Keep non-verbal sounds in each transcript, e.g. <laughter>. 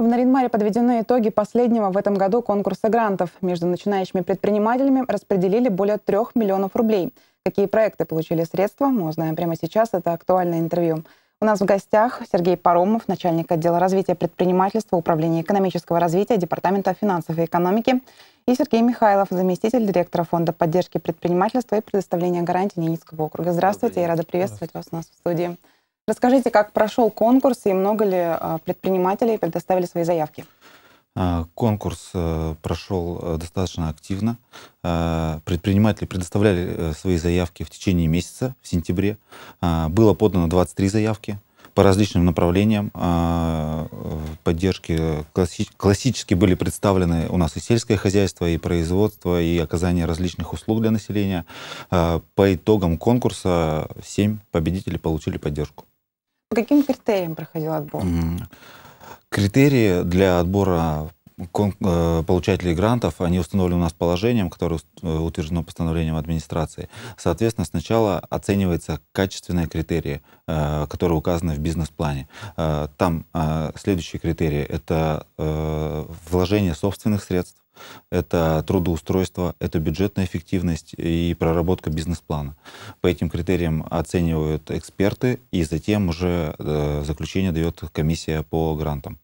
В Наринмаре подведены итоги последнего в этом году конкурса грантов. Между начинающими предпринимателями распределили более трех миллионов рублей. Какие проекты получили средства, мы узнаем прямо сейчас. Это актуальное интервью. У нас в гостях Сергей Паромов, начальник отдела развития предпринимательства Управления экономического развития Департамента финансов и экономики, и Сергей Михайлов, заместитель директора Фонда поддержки предпринимательства и предоставления гарантий Ненецкого округа. Здравствуйте, я рада приветствовать вас у нас в студии. Расскажите, как прошел конкурс и много ли э, предпринимателей предоставили свои заявки? А, конкурс э, прошел э, достаточно активно. Предприниматели предоставляли свои заявки в течение месяца, в сентябре. А, было подано 23 заявки по различным направлениям а, поддержки. Классически были представлены у нас и сельское хозяйство, и производство, и оказание различных услуг для населения. По итогам конкурса 7 победителей получили поддержку. По каким критериям проходил отбор? Критерии для отбора Э, получателей грантов, они установлены у нас положением, которое э, утверждено постановлением администрации. Соответственно, сначала оцениваются качественные критерии, э, которые указаны в бизнес-плане. Там следующие критерии — это вложение собственных средств, это трудоустройство, это бюджетная эффективность и проработка бизнес-плана. По этим критериям оценивают эксперты, и затем уже заключение дает комиссия по грантам.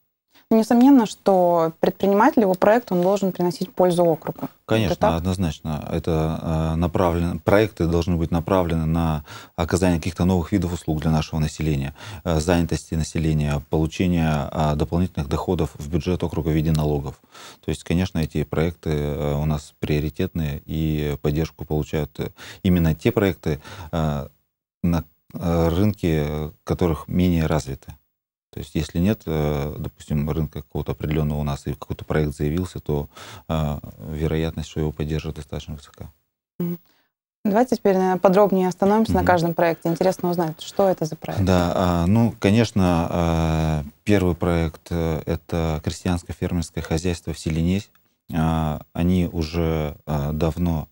Несомненно, что предприниматель, его проект, он должен приносить пользу округу. Конечно, это однозначно. Это э, направлено, проекты должны быть направлены на оказание каких-то новых видов услуг для нашего населения, э, занятости населения, получение э, дополнительных доходов в бюджет округа в виде налогов. То есть, конечно, эти проекты у нас приоритетные и поддержку получают именно те проекты на рынке, которых менее развиты. То есть если нет, э, допустим, рынка какого-то определенного у нас и какой-то проект заявился, то а, вероятность, что его поддержат, достаточно высока. Давайте теперь, наверное, подробнее остановимся mm-hmm. на каждом проекте. Интересно узнать, что это за проект. Да, а, ну, конечно, а, первый проект э, — это крестьянское фермерское хозяйство в Селенесь. Они уже давно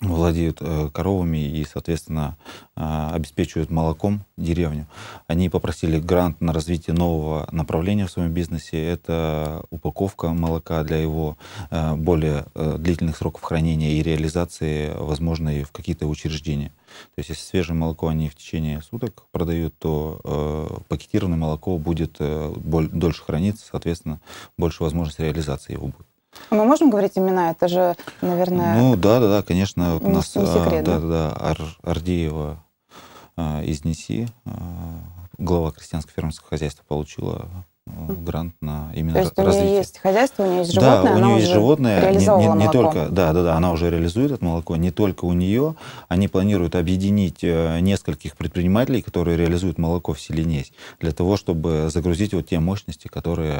владеют э, коровами и, соответственно, а, обеспечивают молоком деревню. Они попросили грант на развитие нового направления в своем бизнесе. Это упаковка молока для его э, более э, длительных сроков хранения и реализации, возможно, и в какие-то учреждения. То есть, если свежее молоко они в течение суток продают, то пакетированное молоко будет дольше храниться, соответственно, больше возможность реализации его будет. А мы можем говорить имена? Это же, наверное... Ну, да-да-да, конечно. не, у нас, а, да? да да Ар Ардеева э, из НИСИ, э, а, глава крестьянского фермерского хозяйства, получила грант на именно То есть развитие. у нее есть хозяйство, у нее есть животное, да, у нее есть животное, не, не, не только, да, да, да, она уже реализует это молоко, не только у нее, они планируют объединить э, нескольких предпринимателей, которые реализуют молоко в Селенесь, для того, чтобы загрузить вот те мощности, которые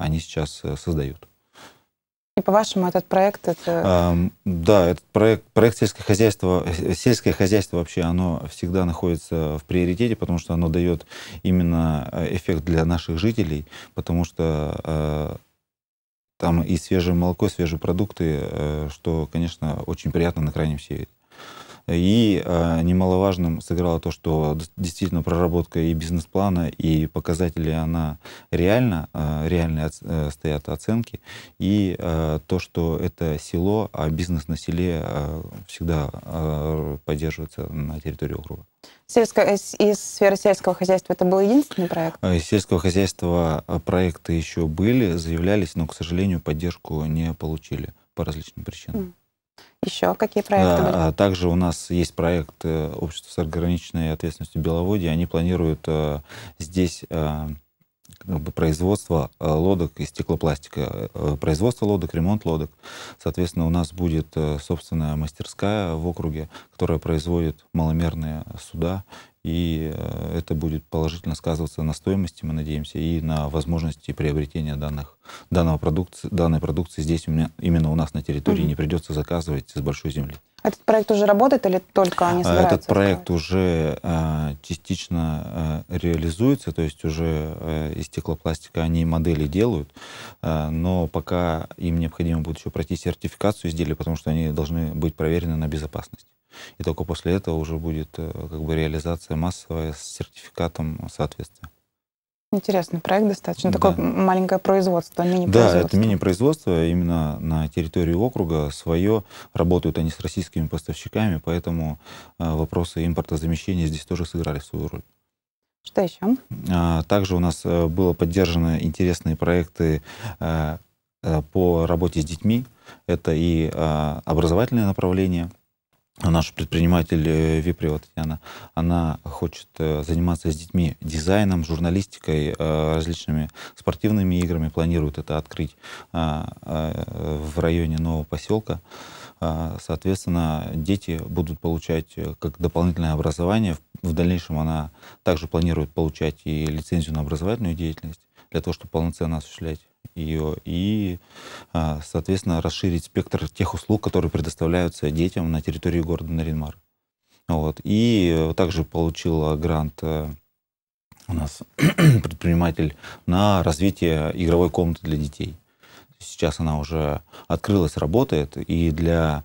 они сейчас э, создают. И по-вашему этот проект это... Да, этот проект, проект сельское хозяйство, сельское хозяйство вообще, оно всегда находится в приоритете, потому что оно дает именно э, эффект для наших жителей, потому что э, там и свежее молоко, и свежие продукты, э, что, конечно, очень приятно на крайнем севере. И э, немаловажным сыграло то, что действительно проработка и бизнес-плана, и показатели, она реально, э, реальные оц, э, стоят оценки. И э, то, что это село, а бизнес на селе э, всегда э, поддерживается на территории округа. Сельско... Э, из сферы сельского хозяйства это был единственный проект? Э, из сельского хозяйства э, проекты еще были, заявлялись, но, к сожалению, поддержку не получили по различным причинам. Mm. Еще какие проекты да, были? А также у нас есть проект э, Общества с ограниченной ответственностью Беловодья. Они планируют э, здесь э, производство лодок из стеклопластика, производство лодок, ремонт лодок. Соответственно, у нас будет собственная мастерская в округе, которая производит маломерные суда и э, это будет положительно сказываться на стоимости, мы надеемся, и на возможности приобретения данных, данного продукции, данной продукции здесь у меня, именно у нас на территории mm-hmm. не придется заказывать с большой земли. А этот проект уже работает или только они а, собираются? Этот проект делать? уже э, частично э, реализуется, то есть уже из стеклопластика они модели делают, но пока им необходимо будет еще пройти сертификацию изделия, потому что они должны быть проверены на безопасность. И только после этого уже будет э, как бы реализация массовая с сертификатом соответствия. Интересный проект достаточно. Да. Такое маленькое производство, мини-производство. Да, это мини-производство именно на территории округа свое. Работают они с российскими поставщиками, поэтому э, вопросы импортозамещения здесь тоже сыграли свою роль. Что еще? А, также у нас э, было поддержаны интересные проекты по работе с детьми. Это и образовательное направление, а наш предприниматель э, Випрева Татьяна, она хочет э, заниматься с детьми дизайном, журналистикой, э, различными спортивными играми, планирует это открыть а, в районе нового поселка. А, соответственно, дети будут получать как дополнительное образование. В дальнейшем она также планирует получать и лицензию на образовательную деятельность для того, чтобы полноценно осуществлять ее и, а, соответственно, расширить спектр тех услуг, которые предоставляются детям на территории города Наринмар. Вот. И э, также получил грант э, у нас <clears throat> предприниматель на развитие игровой комнаты для детей. Сейчас она уже открылась, работает, и для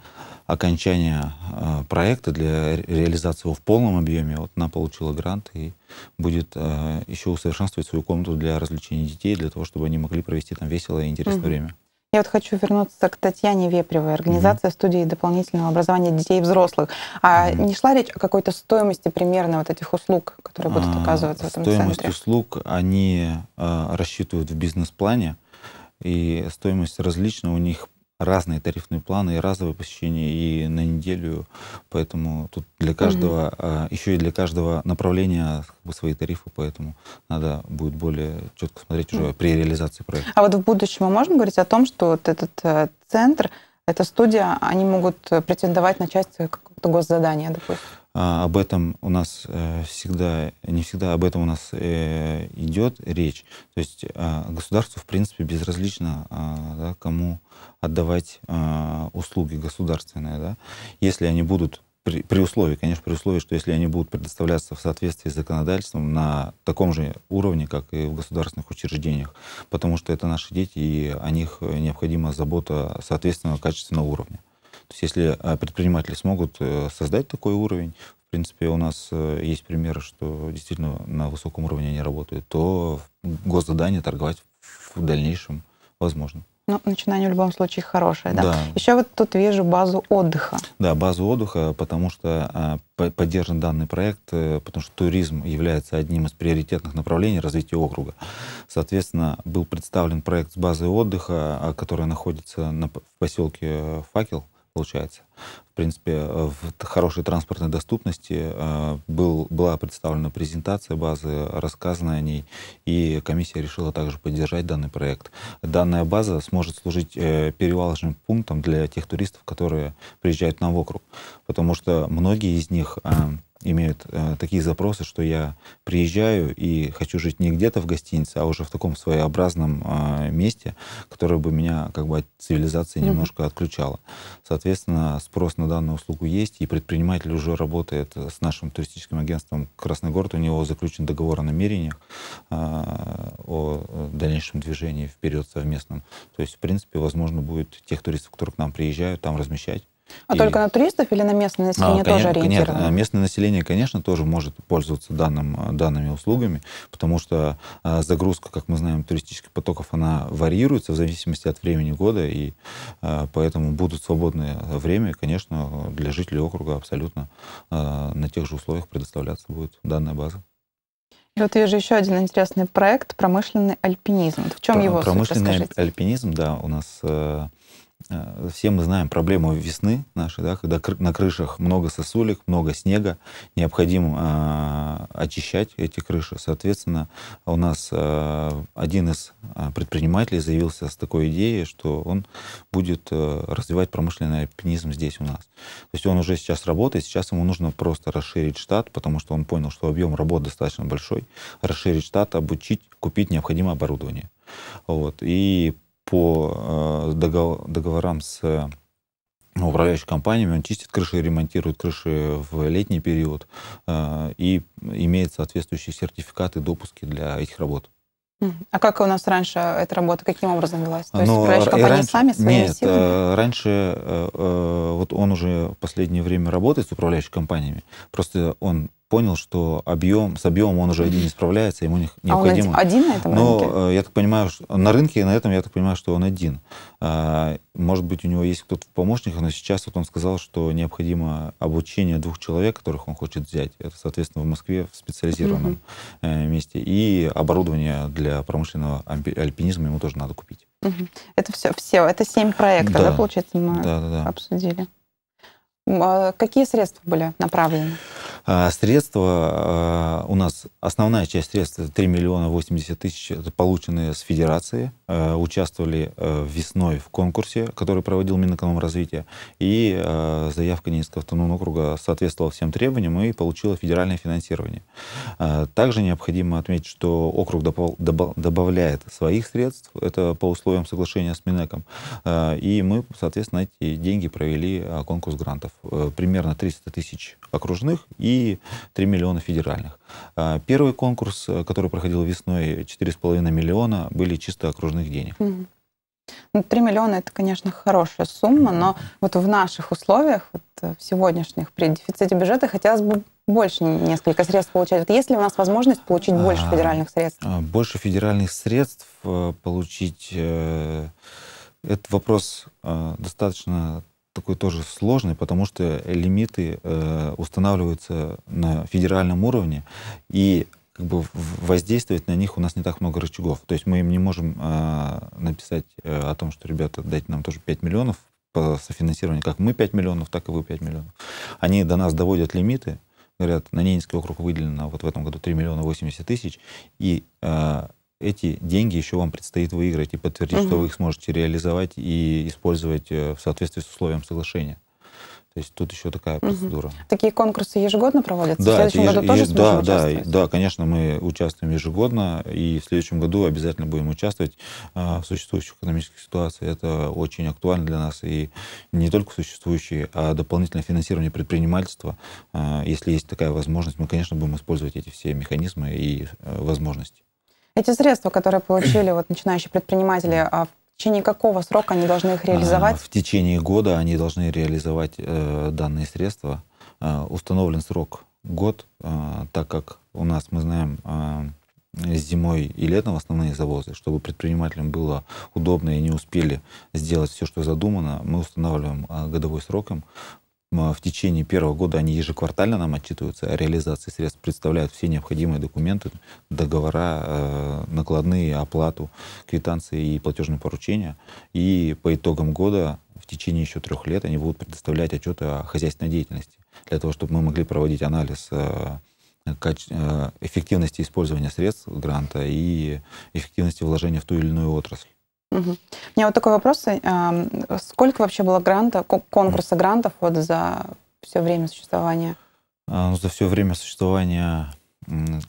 окончания э, проекта, для реализации его в полном объеме, вот она получила грант и будет э, а, еще усовершенствовать свою комнату для развлечения детей, для того, чтобы они могли провести там веселое и интересное угу. время. Я вот хочу вернуться к Татьяне Вепревой, организация mm студии дополнительного образования детей и взрослых. А mm не шла речь о какой-то стоимости примерно вот этих услуг, которые будут а, оказываться а, в этом стоимость центре? Стоимость услуг они э, рассчитывают в бизнес-плане, и стоимость различна у них разные тарифные планы и разовые посещения, и на неделю. Поэтому тут для каждого, угу. А, еще и для каждого направления как бы, свои тарифы, поэтому надо будет более четко смотреть уже угу. при реализации проекта. А вот в будущем мы можем говорить о том, что вот этот э, центр, эта студия, они могут претендовать на часть какого-то госзадания, допустим? А, об этом у нас э, всегда, не всегда об этом у нас э, идет речь. То есть э, а, государству, в принципе, безразлично, а, да, кому отдавать услуги государственные. Да? Если они будут при, при условии, конечно, при условии, что если они будут предоставляться в соответствии с законодательством на таком же уровне, как и в государственных учреждениях, потому что это наши дети, и о них э, необходима забота соответственного качественного уровня. То есть если а, предприниматели смогут э, создать такой уровень, в принципе, у нас э, есть примеры, что действительно на высоком уровне они работают, то госзадание торговать в дальнейшем возможно. Ну, начинание в любом случае хорошее, да? да. Еще вот тут вижу базу отдыха. Да, базу отдыха, потому что а, поддержан данный проект, э, потому что туризм является одним из приоритетных направлений развития округа. Соответственно, был представлен проект с базой отдыха, а, которая находится на, в поселке Факел получается. В принципе, в хорошей транспортной доступности э, был, была представлена презентация базы, рассказано о ней, и комиссия решила также поддержать данный проект. Данная база сможет служить э, перевалочным пунктом для тех туристов, которые приезжают на округ, потому что многие из них э, имеют э, такие запросы, что я приезжаю и хочу жить не где-то в гостинице, а уже в таком своеобразном э, месте, которое бы меня как бы от цивилизации mm-hmm. немножко отключало. Соответственно, спрос на данную услугу есть, и предприниматель уже работает с нашим туристическим агентством «Красный город». У него заключен договор о намерениях э, о дальнейшем движении вперед совместном. То есть, в принципе, возможно будет тех туристов, которые к нам приезжают, там размещать. А и... только на туристов или на местное а, население а, тоже конечно, ориентировано? Нет, местное население, конечно, тоже может пользоваться данным, э, данными услугами, потому что а, загрузка, как мы знаем, туристических потоков, она варьируется в зависимости от времени года, и а, поэтому будут свободное время, конечно, для жителей округа абсолютно а, на тех же условиях предоставляться будет данная база. И вот вижу еще один интересный проект промышленный альпинизм. В чем Про, его промышленный суть, альпинизм, да, у нас э, Э, все мы знаем проблему весны нашей, да, когда на крышах много сосулек, много снега, необходимо э, очищать эти крыши. Соответственно, у нас э, один из предпринимателей заявился с такой идеей, что он будет развивать промышленный альпинизм здесь у нас. То есть он уже сейчас работает, сейчас ему нужно просто расширить штат, потому что он понял, что объем работ достаточно большой, расширить штат, обучить, купить необходимое оборудование. Вот. И по э, договорам с ну, управляющей компаниями, он чистит крыши, ремонтирует крыши в летний период э, и имеет соответствующие сертификаты, допуски для этих работ. А как у нас раньше эта работа, каким образом велась? То есть ну, управляющие компании раньше, сами своими нет, силами? Э, раньше вот он уже в последнее время работает с управляющими компаниями, просто он понял, что объем, с объемом он уже один не справляется, ему не, необходимо... А он один на этом Но, рынке? Э, я так понимаю, что, на рынке, на этом я так понимаю, что он один. А, может быть, у него есть кто-то в помощниках, но сейчас вот он сказал, что необходимо обучение двух человек, которых он хочет взять. Это, соответственно, в Москве в специализированном uh-huh. месте. И оборудование для промышленного альпинизма ему тоже надо купить. Uh-huh. Это все, все, это семь проектов, да, да получается, мы да, да, да. обсудили. А какие средства были направлены? А, средства а, у нас, основная часть средств, 3 миллиона 80 тысяч, это полученные с федерации, участвовали весной в конкурсе, который проводил Минэкономразвитие, и заявка Ненецкого автономного округа соответствовала всем требованиям и получила федеральное финансирование. Также необходимо отметить, что округ добавляет своих средств, это по условиям соглашения с Минэком, и мы, соответственно, эти деньги провели конкурс грантов. Э, примерно 300 тысяч окружных и 3 миллиона федеральных. А, первый конкурс, э, который проходил весной, 4,5 миллиона были чисто окружных денег. Угу. Ну, 3 миллиона это, конечно, хорошая сумма, но вот в наших условиях, вот э, в сегодняшних, при дефиците бюджета, хотелось бы больше несколько средств получать. Вот есть ли у нас возможность получить а, больше федеральных средств? А, больше федеральных средств получить... это вопрос достаточно такой тоже сложный, потому что э, лимиты э, устанавливаются на федеральном уровне, и как бы воздействовать на них у нас не так много рычагов. То есть мы им не можем э, написать э, о том, что, ребята, дайте нам тоже 5 миллионов по софинансированию, как мы 5 миллионов, так и вы 5 миллионов. Они до нас доводят лимиты, говорят, на Ненецкий округ выделено вот в этом году 3 миллиона 80 тысяч, и э, эти деньги еще вам предстоит выиграть и подтвердить, угу. что вы их сможете реализовать и использовать э, в соответствии с условием соглашения. То есть тут еще такая процедура. Угу. Такие конкурсы ежегодно проводятся? Да, в следующем еж... году тоже еж... да, да, да, конечно, мы участвуем ежегодно, и в следующем году обязательно будем участвовать а, в существующих экономических ситуациях. Это очень актуально для нас, и не только существующие, а дополнительное финансирование предпринимательства. А, если есть такая возможность, мы, конечно, будем использовать эти все механизмы и э, возможности. Эти средства, которые получили вот начинающие предприниматели, а в течение какого срока они должны их а, реализовать? В течение года они должны реализовать э, данные средства. Э, установлен срок год, э, так как у нас, мы знаем, э, зимой и летом основные завозы, чтобы предпринимателям было удобно и не успели сделать все, что задумано, мы устанавливаем э, годовой срок им в течение первого года они ежеквартально нам отчитываются о реализации средств, представляют все необходимые документы, договора, э, накладные, оплату, квитанции и платежные поручения. И по итогам года в течение еще трех лет они будут предоставлять отчеты о хозяйственной деятельности, для того, чтобы мы могли проводить анализ э, э, эффективности использования средств гранта и эффективности вложения в ту или иную отрасль. Угу. У меня вот такой вопрос. Э, сколько вообще было гранта, конкурса грантов вот за все время существования? А, ну, за все время существования,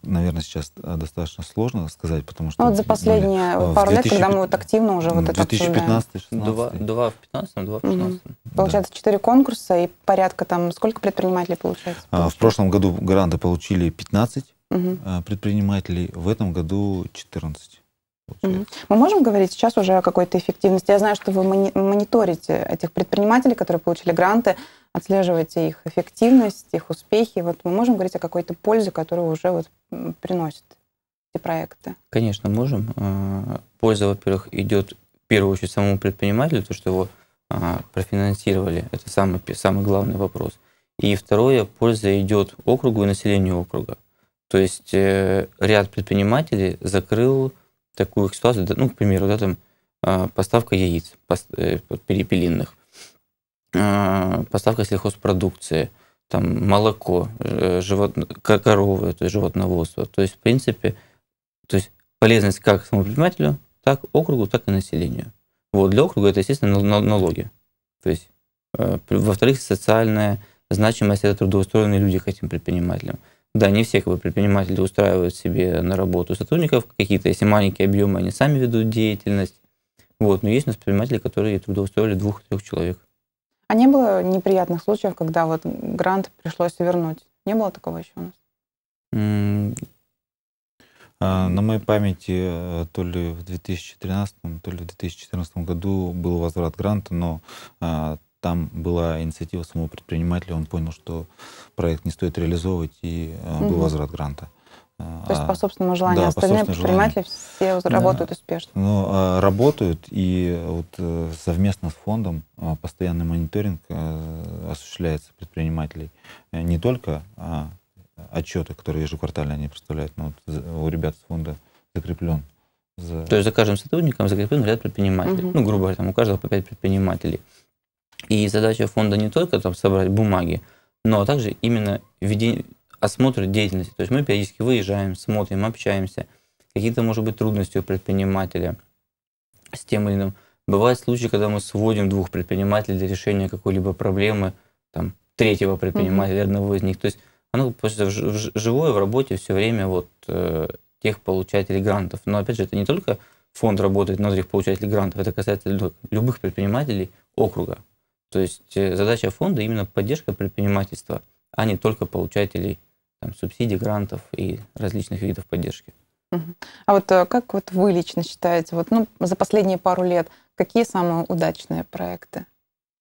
наверное, сейчас э, достаточно сложно сказать, потому что... Ну, вот за последние были, пару 2000... лет, когда мы вот активно уже вот это 2015 Два в 15 два в 16 Получается, четыре конкурса и порядка там... Сколько предпринимателей получается? А, получается? В прошлом году гранты получили 15 угу. Э, предпринимателей, в этом году 14. Мы можем говорить сейчас уже о какой-то эффективности? Я знаю, что вы мониторите этих предпринимателей, которые получили гранты, отслеживаете их эффективность, их успехи. Вот мы можем говорить о какой-то пользе, которую уже вот приносит эти проекты? Конечно, можем. А, польза, во-первых, идет в первую очередь самому предпринимателю, то, что его а, профинансировали. Это самый, самый главный вопрос. И второе, польза идет округу и населению округа. То есть э, ряд предпринимателей закрыл такую ситуацию, ну, к примеру, да, там а, поставка яиц э, перепелиных, а, поставка сельхозпродукции, там молоко, э, живот, коровы, то есть животноводство. То есть, в принципе, то есть полезность как самому предпринимателю, так округу, так и населению. Вот для округа это, естественно, налоги. То есть, э, во-вторых, социальная значимость это трудоустроенные люди к этим предпринимателям. Да, не всех бы, предприниматели устраивают себе на работу сотрудников какие-то, если маленькие объемы, они сами ведут деятельность. Вот, но есть у нас предприниматели, которые трудоустроили двух-трех человек. А не было неприятных случаев, когда вот грант пришлось вернуть? Не было такого еще у нас? Mm. На моей памяти э, то ли в 2013, то ли в 2014 году был возврат гранта, но а, там была инициатива самого предпринимателя, он понял, что проект не стоит реализовывать, и угу. был возврат гранта. То есть а, по собственному желанию. Да, Остальные предприниматели желанию. все работают да. успешно. Ну, а, работают, и вот э, совместно с фондом э, постоянный мониторинг осуществляется предпринимателей. Не только а, отчеты, которые ежеквартально они представляют, но вот у ребят с фонда закреплен. За... То есть за каждым сотрудником закреплен ряд предпринимателей. Угу. Ну, грубо говоря, там у каждого по пять предпринимателей. И задача фонда не только там собрать бумаги, но также именно введение, осмотр деятельности. То есть мы периодически выезжаем, смотрим, общаемся. Какие-то, может быть, трудности у предпринимателя с тем или иным. Бывают случаи, когда мы сводим двух предпринимателей для решения какой-либо проблемы, там, третьего предпринимателя, mm-hmm. одного из них. То есть оно просто в, в, живое в работе все время вот э, тех получателей грантов. Но опять же, это не только фонд работает на тех получателей грантов, это касается любых предпринимателей округа. То есть э, задача фонда именно поддержка предпринимательства, а не только получателей там, субсидий, грантов и различных видов поддержки. А вот э, как вот вы лично считаете, вот, ну, за последние пару лет, какие самые удачные проекты?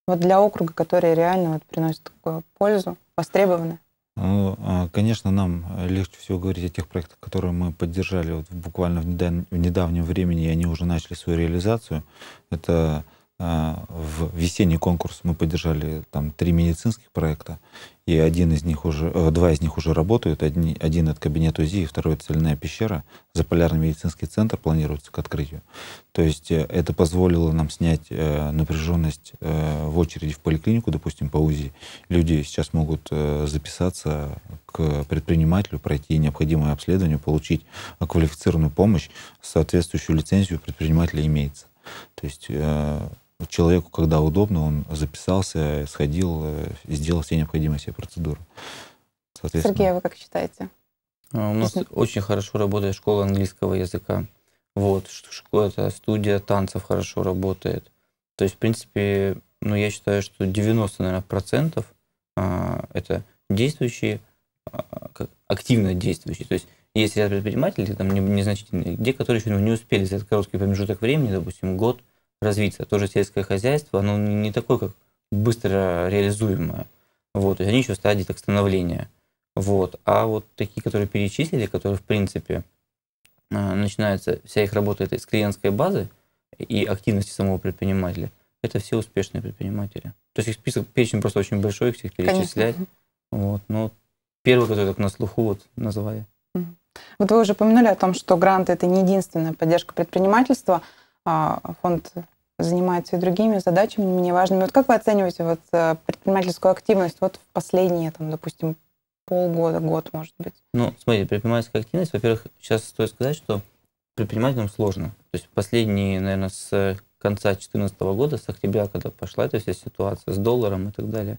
Вот для округа, которые реально вот приносят такую пользу, востребованы? Ну, а, конечно, нам э, легче всего говорить о тех проектах, которые мы поддержали вот буквально в недавнем времени, и они уже начали свою реализацию. Это а, в весенний конкурс мы поддержали там три медицинских проекта, и один из них уже, э, два из них уже работают. один один от кабинет УЗИ, второй цельная пещера. Заполярный медицинский центр планируется к открытию. То есть э, это позволило нам снять э, напряженность э, в очереди в поликлинику, допустим, по УЗИ. Люди сейчас могут э, записаться к предпринимателю, пройти необходимое обследование, получить квалифицированную помощь, соответствующую лицензию предпринимателя имеется. То есть э, человеку, когда удобно, он записался, сходил, э, сделал все необходимые себе процедуры. Сергей, а вы как считаете? А, у нас Если... очень хорошо работает школа английского языка. Вот, школа, студия танцев хорошо работает. То есть, в принципе, ну, я считаю, что 90, наверное, процентов а, это действующие, а, активно действующие. То есть, есть ряд предпринимателей, там, незначительные, где которые еще ну, не успели за этот короткий промежуток времени, допустим, год – развиться. Тоже сельское хозяйство, оно не такое, как быстро реализуемое. Вот, то есть они еще в стадии так, становления. Вот. А вот такие, которые перечислили, которые, в принципе, а, начинается, вся их работа это с клиентской базы и активности самого предпринимателя, это все успешные предприниматели. То есть их список, перечень просто очень большой, их всех перечислять. Вот. Но первый, который так на слуху вот назвали. Вот вы уже упомянули о том, что гранты – это не единственная поддержка предпринимательства. А, фонд занимается и другими задачами не менее важными. Вот как вы оцениваете вот э, предпринимательскую активность вот в последние, там, допустим, полгода, год, может быть? Ну, смотрите предпринимательская активность, во-первых, сейчас стоит сказать, что предпринимателям сложно. То есть последние, наверное, с конца 2014 года, с октября, когда пошла эта вся ситуация с долларом и так далее,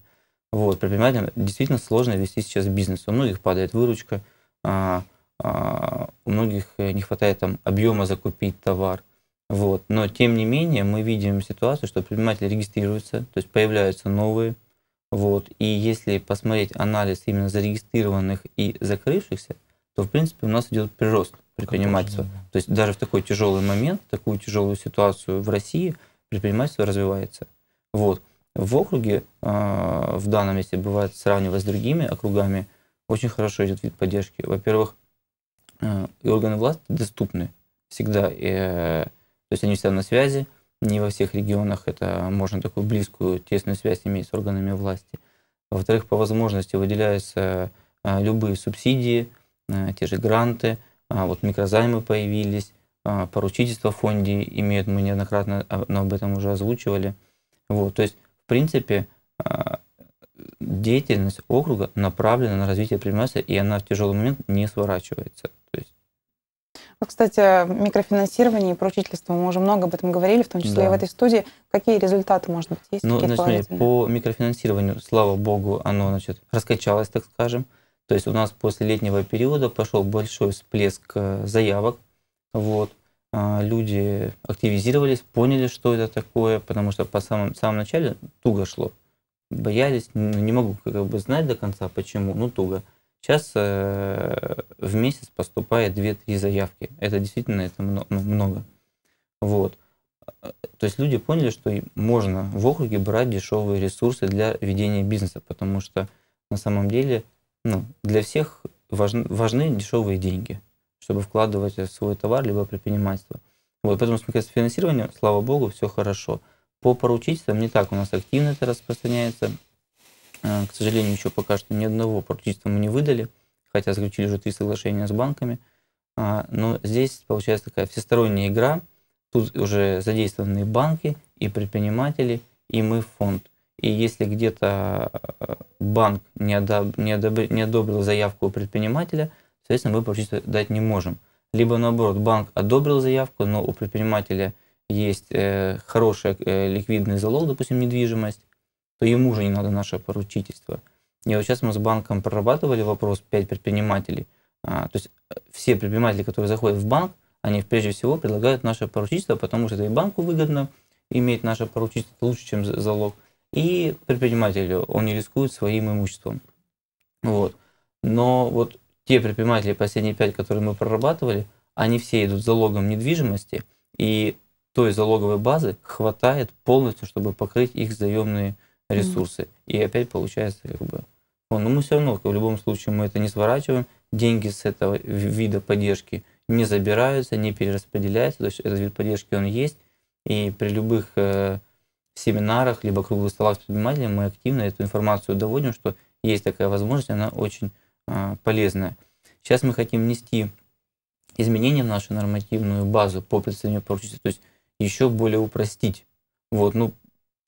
вот, предпринимателям действительно сложно вести сейчас бизнес. У многих падает выручка, а, а, у многих не хватает там объема закупить товар, вот. Но тем не менее мы видим ситуацию, что предприниматели регистрируются, то есть появляются новые. Вот. И если посмотреть анализ именно зарегистрированных и закрывшихся, то в принципе у нас идет прирост предпринимательства. То есть даже в такой тяжелый момент, такую тяжелую ситуацию в России предпринимательство развивается. Вот. В округе, а, в данном, месте бывает сравнивать с другими округами, очень хорошо идет вид поддержки. Во-первых, а, органы власти доступны всегда э, то есть они все на связи, не во всех регионах это можно такую близкую, тесную связь иметь с органами власти. Во-вторых, по возможности выделяются а, любые субсидии, а, те же гранты, а, вот микрозаймы появились, поручительства в фонде имеют, мы неоднократно об этом уже озвучивали. Вот, то есть, в принципе, деятельность округа направлена на развитие предпринимательства, и она в тяжелый момент не сворачивается. То есть ну, кстати, микрофинансирование и поручительство, мы уже много об этом говорили, в том числе да. и в этой студии. Какие результаты, может быть, есть? Ну, значит, смотри, по микрофинансированию, слава богу, оно значит, раскачалось, так скажем. То есть у нас после летнего периода пошел большой всплеск э, заявок. Вот. А, люди активизировались, поняли, что это такое, потому что по самом, самом начале туго шло. Боялись, не могу как бы знать до конца, почему, ну туго. Сейчас э, в месяц поступает 2-3 заявки. Это действительно это много. Ну, много. Вот. Э, то есть люди поняли, что можно в округе брать дешевые ресурсы для ведения бизнеса, потому что на самом деле ну, для всех важны, важны дешевые деньги, чтобы вкладывать в свой товар либо предпринимательство. Вот, поэтому с финансированием, слава богу, все хорошо. По поручительствам не так у нас активно это распространяется. Э, к сожалению, еще пока что ни одного практически мы не выдали, хотя заключили уже три соглашения с банками. А, но здесь получается такая всесторонняя игра. Тут уже задействованы банки, и предприниматели, и мы фонд. И если где-то э, банк не, одоб... не, одобр... не одобрил заявку у предпринимателя, соответственно, мы практически дать не можем. Либо наоборот, банк одобрил заявку, но у предпринимателя есть э, хороший э, ликвидный залог, допустим, недвижимость, то ему же не надо наше поручительство. И вот сейчас мы с банком прорабатывали вопрос 5 предпринимателей. А, то есть э, все предприниматели, которые заходят в банк, они прежде всего предлагают наше поручительство, потому что это и банку выгодно иметь наше поручительство лучше, чем залог, и предпринимателю, он не рискует своим имуществом. Вот. Но вот те предприниматели, последние пять, которые мы прорабатывали, они все идут залогом недвижимости, и той залоговой базы хватает полностью, чтобы покрыть их заемные ресурсы. Mm-hmm. И опять получается, как бы, но ну, ну, мы все равно, в любом случае, мы это не сворачиваем, деньги с этого вида поддержки не забираются, не перераспределяются, то есть этот вид поддержки, он есть, и при любых э, семинарах, либо круглых столах с предпринимателями мы активно эту информацию доводим, что есть такая возможность, она очень э, полезная. Сейчас мы хотим внести изменения в нашу нормативную базу по представлению поручителя, то есть еще более упростить. Вот, ну,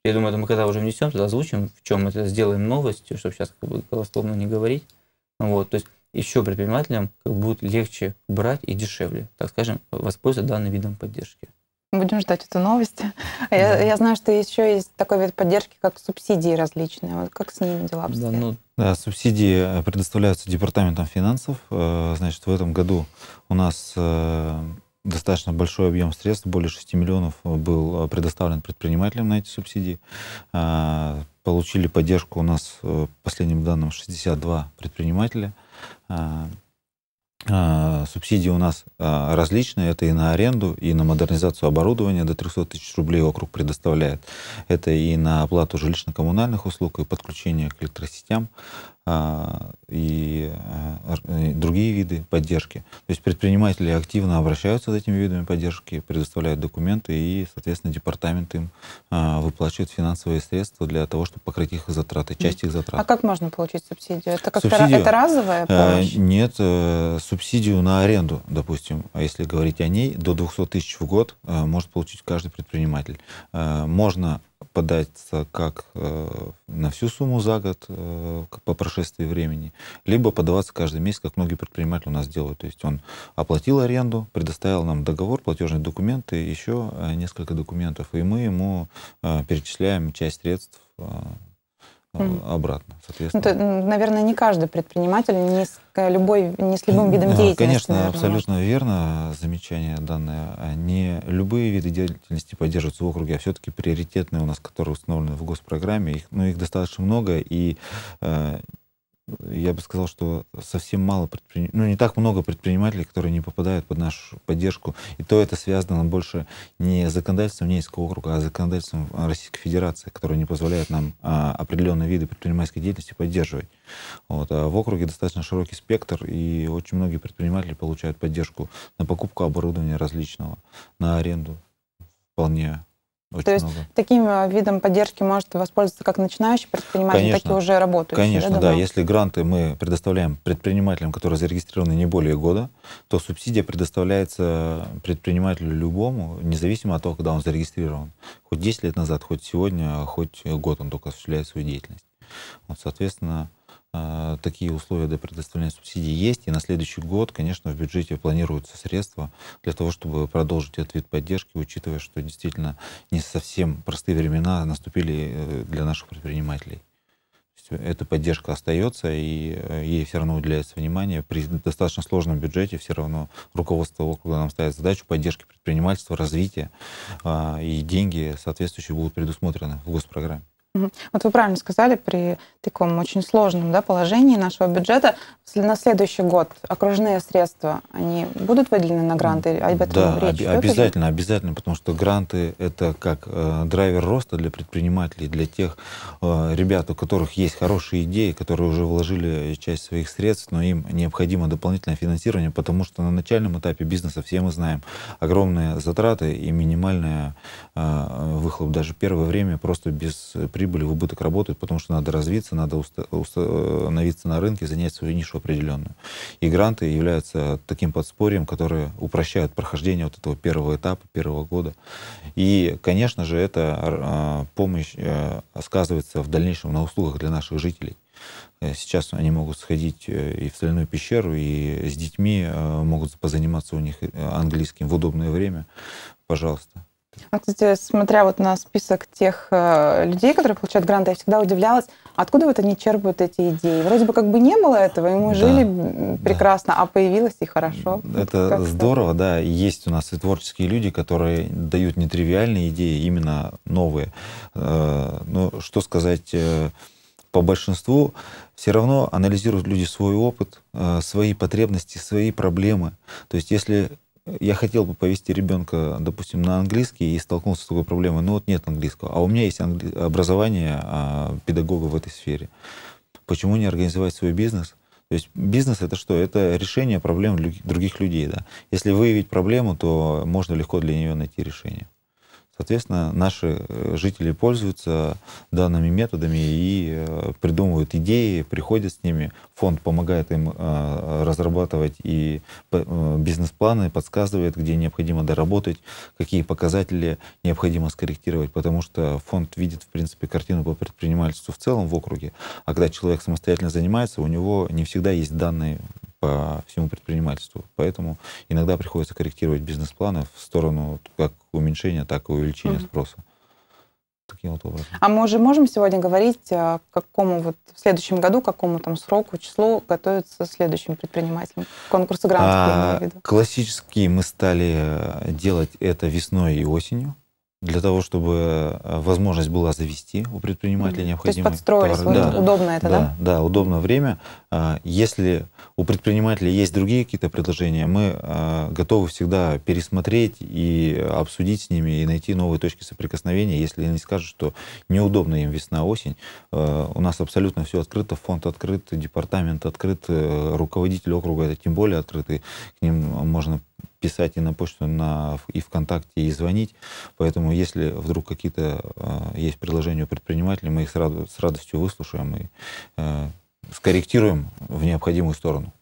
я думаю, это мы когда уже внесем, тогда озвучим, в чем это сделаем новость, чтобы сейчас как бы голословно не говорить. Вот, то есть еще предпринимателям как будет легче брать и дешевле, так скажем, воспользоваться данным видом поддержки. Будем ждать эту новость. А да. Я, я знаю, что еще есть такой вид поддержки, как субсидии различные. Вот как с ними дела обстоят? Да, ну, да, субсидии э, предоставляются Департаментом финансов. Э, значит, в этом году у нас э, достаточно большой объем средств, более 6 миллионов э, был э, предоставлен предпринимателям на эти субсидии. А, получили поддержку у нас, по э, последним данным, 62 предпринимателя. А, а, субсидии у нас различные. Это и на аренду, и на модернизацию оборудования до 300 тысяч рублей округ предоставляет. Это и на оплату жилищно-коммунальных услуг, и подключение к электросетям. А, а, и другие виды поддержки. То есть предприниматели активно обращаются с этими видами поддержки, предоставляют документы и, соответственно, департамент им а, выплачивает финансовые средства для того, чтобы покрыть их затраты, часть их затрат. А как можно получить субсидию? Это как-то это разовая э, помощь? Нет, э, субсидию на аренду, допустим, а если говорить о ней, до 200 тысяч в год э, может получить каждый предприниматель. Можно податься как э, на всю сумму за год э, по прошествии времени, либо подаваться каждый месяц, как многие предприниматели у нас делают. То есть он оплатил аренду, предоставил нам договор, платежные документы, еще э, несколько документов, и мы ему перечисляем часть средств а, обратно, соответственно. Ну, это, наверное, не каждый предприниматель, не с любой, не с любым видом деятельности. Конечно, наверное, абсолютно может. верно замечание данное. А не любые виды деятельности поддерживаются в округе, а все-таки приоритетные у нас, которые установлены в госпрограмме, их, ну, их достаточно много, и э, я бы сказал, что совсем мало предпринимателей, ну не так много предпринимателей, которые не попадают под нашу поддержку. И то это связано больше не законодательством Нейского округа, а законодательством Российской Федерации, которое не позволяет нам а, определенные виды предпринимательской деятельности поддерживать. Вот. А в округе достаточно широкий спектр, и очень многие предприниматели получают поддержку на покупку оборудования различного, на аренду вполне очень То есть много. таким э, видом поддержки может воспользоваться как начинающий предприниматель, конечно, так и уже работающий. Конечно, да, да. Если гранты мы предоставляем предпринимателям, которые зарегистрированы не более года, то субсидия предоставляется предпринимателю любому, независимо от того, когда он зарегистрирован. Хоть 10 лет назад, хоть сегодня, хоть год он только осуществляет свою деятельность. Вот, соответственно, а, такие условия для предоставления субсидий есть, и на следующий год, конечно, в бюджете планируются средства для того, чтобы продолжить этот вид поддержки, учитывая, что действительно не совсем простые времена наступили э, для наших предпринимателей. Эта поддержка остается, и э, ей все равно уделяется внимание. При достаточно сложном бюджете все равно руководство округа нам ставит задачу поддержки предпринимательства, развития, а, и деньги соответствующие будут предусмотрены в госпрограмме. Вот вы правильно сказали, при таком очень сложном да, положении нашего бюджета на следующий год окружные средства, они будут выделены на гранты? Об этом да, речь об, обязательно, идет? обязательно, потому что гранты – это как э, драйвер роста для предпринимателей, для тех э, ребят, у которых есть хорошие идеи, которые уже вложили часть своих средств, но им необходимо дополнительное финансирование, потому что на начальном этапе бизнеса, все мы знаем, огромные затраты и минимальная э, э выхлоп даже первое время просто без э, при прибыли, в убыток работают, потому что надо развиться, надо установиться э, на рынке, занять свою нишу определенную. И гранты являются таким подспорьем, которые упрощают прохождение вот этого первого этапа, первого года. И, конечно же, эта помощь э, сказывается в дальнейшем на услугах для наших жителей. Э, сейчас они могут сходить и в соляную пещеру, и с детьми могут позаниматься у них английским в удобное время. Пожалуйста. А, кстати, смотря вот на список тех э, людей, которые получают гранты, я всегда удивлялась, откуда вот они черпают эти идеи. Вроде бы как бы не было этого, и мы да, жили прекрасно, да. а появилось и хорошо. Это вот здорово, да. Есть у нас и творческие люди, которые дают нетривиальные идеи, именно новые. Э, Но ну, что сказать э, по большинству, все равно анализируют люди свой опыт, свои потребности, свои проблемы. То есть если я хотел бы повести ребенка, допустим, на английский и столкнулся с такой проблемой, ну вот нет английского, а у меня есть англи... образование а, педагога в этой сфере. Почему не организовать свой бизнес? То есть бизнес это что? Это решение проблем других людей. Да? Если выявить проблему, то можно легко для нее найти решение. Соответственно, наши э, жители пользуются данными методами и э, придумывают идеи, приходят с ними. Фонд помогает им э, разрабатывать и бизнес-планы, подсказывает, где необходимо доработать, какие показатели необходимо скорректировать, потому что фонд видит, в принципе, картину по предпринимательству в целом в округе. А когда человек самостоятельно занимается, у него не всегда есть данные по всему предпринимательству. Поэтому иногда приходится корректировать бизнес-планы в сторону как уменьшения, так и увеличения угу. спроса. Таким вот образом. А мы уже можем сегодня говорить, а, к какому вот в следующем году, какому там сроку, числу готовятся следующим предпринимателям? Конкурсы грантов, а, я мы стали э, делать это весной и осенью для того, чтобы э, возможность была завести у предпринимателя необходимый То есть подстроились, товар. да, удобно это, да, да? Да, удобно время. А, если у предпринимателя есть другие какие-то предложения, мы э, готовы всегда пересмотреть и обсудить с ними, и найти новые точки соприкосновения. Если они скажут, что неудобно им весна-осень, э, у нас абсолютно все открыто, фонд открыт, департамент открыт, руководитель округа это тем более открытый, к ним можно писать и на почту, на, и ВКонтакте, и звонить. Поэтому, если вдруг какие-то э, есть предложения у предпринимателей, мы их с, рад, с радостью выслушаем и э, скорректируем в необходимую сторону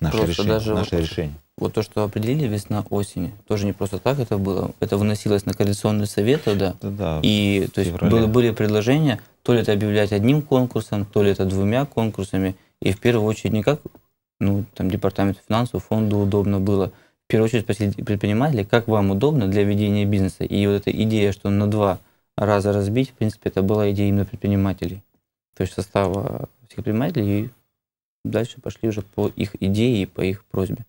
наше Просто решение. Даже наше вот, решение. Вот то, что определили весна-осень, тоже не просто так это было. Это выносилось на коалиционные совет, да. да, и то есть были, были предложения, то ли это объявлять одним конкурсом, то ли это двумя конкурсами. И в первую очередь никак ну, там, департамент финансов, фонду удобно было, первую очередь спросить предпринимателей, как вам удобно для ведения бизнеса. И вот эта идея, что на два раза разбить, в принципе, это была идея именно предпринимателей. То есть состава всех предпринимателей, и дальше пошли уже по их идее и по их просьбе.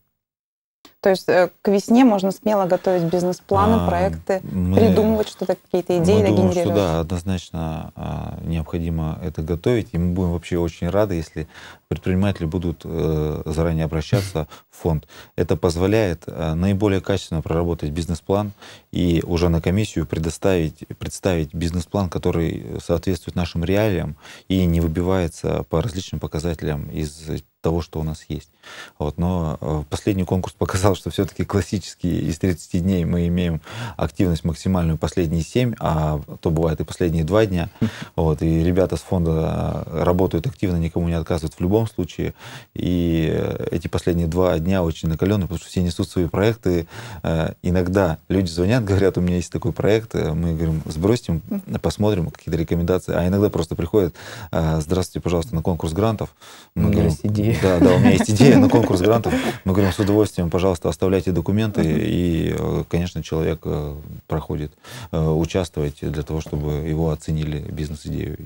То есть э, к весне можно смело готовить бизнес-планы, а, проекты, мы, придумывать что-то, какие-то идеи, мы думаем, что да, однозначно а, необходимо это готовить, и мы будем вообще очень рады, если предприниматели будут э, заранее обращаться в фонд. Это позволяет э, наиболее качественно проработать бизнес-план и уже на комиссию предоставить, представить бизнес-план, который соответствует нашим реалиям и не выбивается по различным показателям из того, что у нас есть. Вот. Но э, последний конкурс <laughs> показал, что все-таки классические из 30 дней мы имеем активность максимальную последние 7, а то бывает и последние 2 дня. <laughs> Вот. И ребята с фонда э, работают активно, никому не отказывают в любом случае. И э, эти последние 2 дня очень накаленные, потому что все несут свои проекты. Иногда люди звонят, <laughs> говорят, у меня есть такой проект, мы говорим, сбросим, посмотрим какие-то рекомендации. А иногда просто приходят, здравствуйте, пожалуйста, на конкурс грантов. Мы говорим, ну, да, да, у меня есть идея на конкурс грантов. Мы говорим, с удовольствием, пожалуйста, оставляйте документы. И, э, конечно, человек э, проходит, э, участвуйте для того, чтобы его оценили бизнес-идею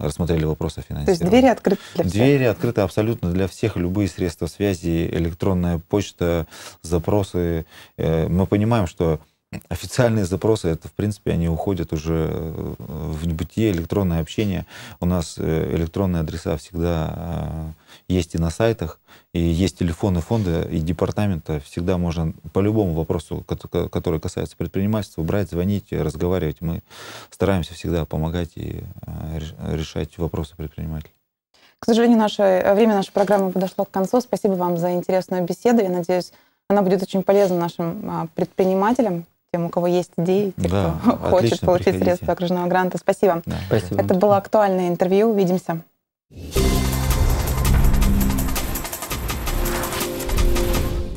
рассмотрели вопрос о финансировании. То есть двери открыты для всех? Двери открыты абсолютно для всех. Любые средства связи, электронная почта, запросы. Мы понимаем, что официальные запросы, это, в принципе, они уходят уже э, в небытие, электронное общение. У нас э, электронные адреса всегда э, есть и на сайтах, и есть телефоны фонда и департамента. Всегда можно по любому вопросу, который касается предпринимательства, брать, звонить, разговаривать. Мы стараемся всегда помогать и решать вопросы предпринимателей. К сожалению, наше, время нашей программы подошло к концу. Спасибо вам за интересную беседу. Я надеюсь, она будет очень полезна нашим а, предпринимателям, тем, у кого есть идеи, те, да, кто <laughs> отлично, хочет получить приходите. средства окружного гранта. Спасибо. Да, спасибо. Это было актуальное интервью. Увидимся.